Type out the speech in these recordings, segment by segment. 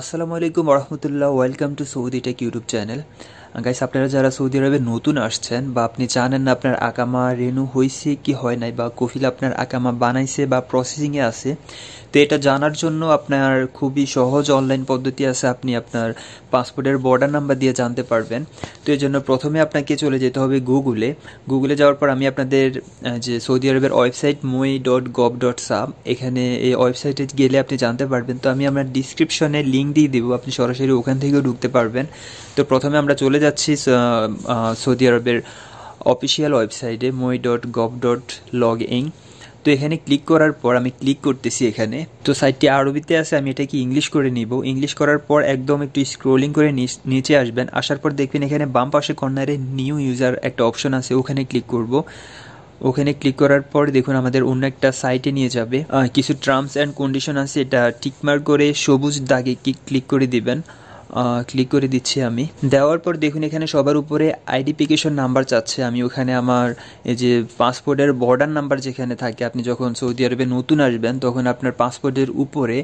আসসালামু আলাইকুম রহমতুল্লাহ welcome to Saudi tech YouTube channel guys আপনারা যারা সৌদি আরবে নতুন আসছেন বা আপনি জানেন না আপনার আকামা রেনু হয়েছে কি হয় নাই বা কফিল আপনার আকামা বানাইছে বা প্রসেসিংয়ে আছে তো এটা জানার জন্য আপনার খুবই সহজ অনলাইন পদ্ধতি আছে আপনি আপনার পাসপোর্টের বর্ডার নাম্বার দিয়ে জানতে পারবেন তো এই জন্য প্রথমে আপনাকে চলে যেতে হবে গুগলে গুগলে যাওয়ার পর আমি আপনাদের যে সৌদি আরবের ওয়েবসাইট মই ডট গভ ডট সাব এখানে এই ওয়েবসাইটে গেলে আপনি জানতে পারবেন তো আমি আপনার ডিসক্রিপশনে লিঙ্ক দিয়ে দেবো আপনি সরাসরি ওখান থেকেও ঢুকতে পারবেন তো প্রথমে আমরা চলে যাচ্ছি সৌদি আরবের অফিসিয়াল ওয়েবসাইটে মই dot gov dot log in তো এখানে ক্লিক করার পর আমি ক্লিক করতেছি এখানে তো সাইটটি আরবিতে আছে আমি এটাকে ইংলিশ করে নিব ইংলিশ করার পর একদম একটু স্ক্রোলিং করে নিচে আসবেন আসার পর দেখবেন এখানে বাম পাশে কর্নারে নিউ ইউজার একটা অপশন আছে ওখানে ক্লিক করব ওখানে ক্লিক করার পর দেখুন আমাদের অন্য একটা সাইটে নিয়ে যাবে কিছু টার্মস অ্যান্ড কন্ডিশন আছে এটা টিকমার্ক করে সবুজ দাগে ক্লিক করে দিবেন ক্লিক করে দিচ্ছি আমি দেওয়ার পর দেখুন এখানে সবার উপরে আইডিফিকেশন নাম্বার চাচ্ছে আমি ওখানে আমার এই যে পাসপোর্টের বর্ডার নাম্বার যেখানে থাকে আপনি যখন সৌদি আরবে নতুন আসবেন তখন আপনার পাসপোর্টের উপরে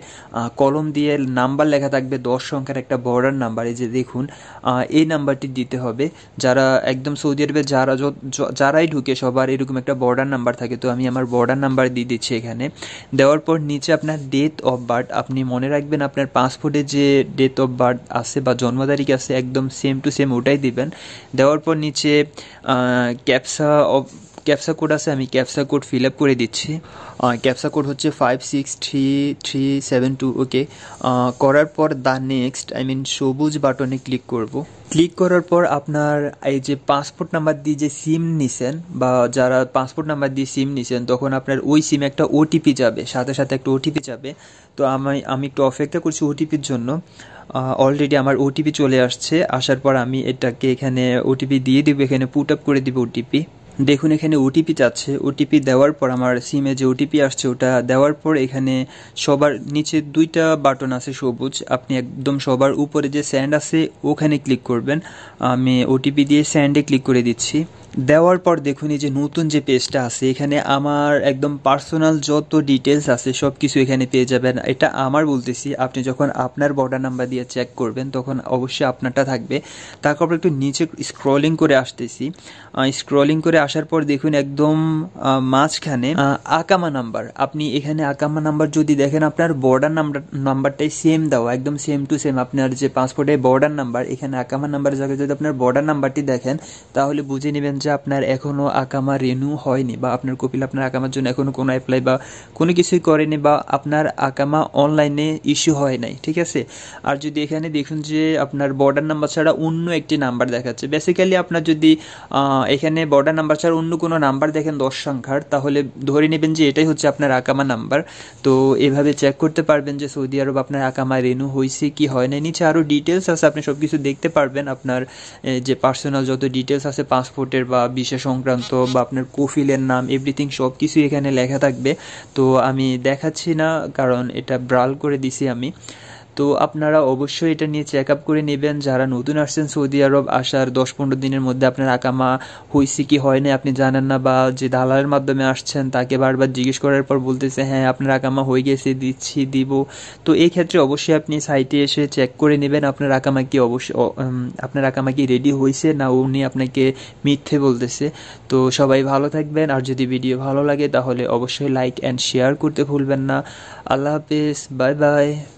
কলম দিয়ে নাম্বার লেখা থাকবে দশ সংখ্যার একটা বর্ডার নাম্বার এই যে দেখুন এই নাম্বারটি দিতে হবে যারা একদম সৌদি আরবে যারা যারাই ঢুকে সবার এরকম একটা বর্ডার নাম্বার থাকে তো আমি আমার বর্ডার নাম্বার দিয়ে দিচ্ছি এখানে দেওয়ার পর নিচে আপনার ডেট অফ বার্থ আপনি মনে রাখবেন আপনার পাসপোর্টের যে ডেট অফ বার্থ আছে বা জন্ম তারিখ আছে একদম সেম টু সেম ওটাই দিবেন দেওয়ার পর নিচে ক্যাপসা ক্যাপসা কোড আছে আমি ক্যাপসা কোড ফিল আপ করে দিচ্ছি ক্যাপসা কোড হচ্ছে five six three three seven two okay করার পর দ্য নেক্সট আই মিন সবুজ বাটনে ক্লিক করব ক্লিক করার পর আপনার এই যে পাসপোর্ট নাম্বার দিয়ে যে সিম নিছেন বা যারা পাসপোর্ট নাম্বার দিয়ে সিম নিছেন তখন আপনার ওই সিম একটা ওটিপি যাবে সাথে সাথে একটা ওটিপি যাবে তো আমি আমি একটু অপেক্ষা করছি ওটিপির জন্য অলরেডি আমার ওটিপি চলে আসছে আসার পর আমি এটাকে এখানে ওটিপি দিয়ে দিব এখানে পুট আপ করে দিব ওটিপি দেখুন এখানে ওটিপি চাচ্ছে ওটিপি দেওয়ার পর আমার সিমে যে ওটিপি আসছে ওটা দেওয়ার পর এখানে সবার নিচে দুইটা বাটন আছে সবুজ আপনি একদম সবার উপরে যে স্যান্ড আছে ওখানে ক্লিক করবেন আমি ওটিপি দিয়ে স্যান্ডে ক্লিক করে দিচ্ছি দেওয়ার পর দেখুন এই যে নতুন যে পেজটা আছে এখানে আমার একদম পার্সোনাল যত ডিটেলস আছে সব কিছু এখানে পেয়ে যাবেন এটা আমার বলতেছি আপনি যখন আপনার বর্ডার নাম্বার দিয়ে চেক করবেন তখন অবশ্যই আপনারটা থাকবে তারপর একটু নিচে স্ক্রলিং করে আসতেছি স্ক্রলিং করে আসার পর দেখুন একদম মাঝখানে আকামা নাম্বার আপনি এখানে আকামা নাম্বার যদি দেখেন আপনার বর্ডার নাম্বার নাম্বারটাই সেম দেওয়া একদম সেম টু সেম আপনার যে পাসপোর্টে বর্ডার নাম্বার এখানে আকামা নাম্বার জায়গায় যদি আপনার বর্ডার নাম্বারটি দেখেন তাহলে বুঝে নেবেন যে আপনার এখনও আকামা রেনু হয়নি বা আপনার কপিল আপনার আকামার জন্য এখনও কোনো অ্যাপ্লাই বা কোনো কিছুই করেনি বা আপনার আকামা অনলাইনে ইস্যু হয় নাই ঠিক আছে আর যদি এখানে দেখুন যে আপনার বর্ডার নাম্বার ছাড়া অন্য একটি নাম্বার দেখাচ্ছে বেসিক্যালি আপনার যদি এখানে বর্ডার নাম্বার নাম্বার ছাড়া অন্য কোনো নাম্বার দেখেন দশ সংখ্যার তাহলে ধরে নেবেন যে এটাই হচ্ছে আপনার আকামা নাম্বার তো এভাবে চেক করতে পারবেন যে সৌদি আরব আপনার আকামা রেনু হয়েছে কি হয় না নিচে আরও ডিটেলস আছে আপনি সব কিছু দেখতে পারবেন আপনার যে পার্সোনাল যত ডিটেলস আছে পাসপোর্টের বা বিশেষ সংক্রান্ত বা আপনার কফিলের নাম এভরিথিং সব কিছু এখানে লেখা থাকবে তো আমি দেখাচ্ছি না কারণ এটা ব্রাল করে দিছি আমি তো আপনারা অবশ্যই এটা নিয়ে চেক আপ করে নেবেন যারা নতুন আসছেন সৌদি আরব আসার দশ পনেরো দিনের মধ্যে আপনার আকামা হয়েছে কি হয় না আপনি জানেন না বা যে দালালের মাধ্যমে আসছেন তাকে বারবার জিজ্ঞেস করার পর বলতেছে হ্যাঁ আপনার আকামা হয়ে গেছে দিচ্ছি দিব তো এই ক্ষেত্রে অবশ্যই আপনি সাইটে এসে চেক করে নেবেন আপনার আকামা কি অবশ্যই আপনার আকামা কি রেডি হয়েছে না উনি আপনাকে মিথ্যে বলতেছে তো সবাই ভালো থাকবেন আর যদি ভিডিও ভালো লাগে তাহলে অবশ্যই লাইক অ্যান্ড শেয়ার করতে ভুলবেন না আল্লাহ হাফিজ বাই বাই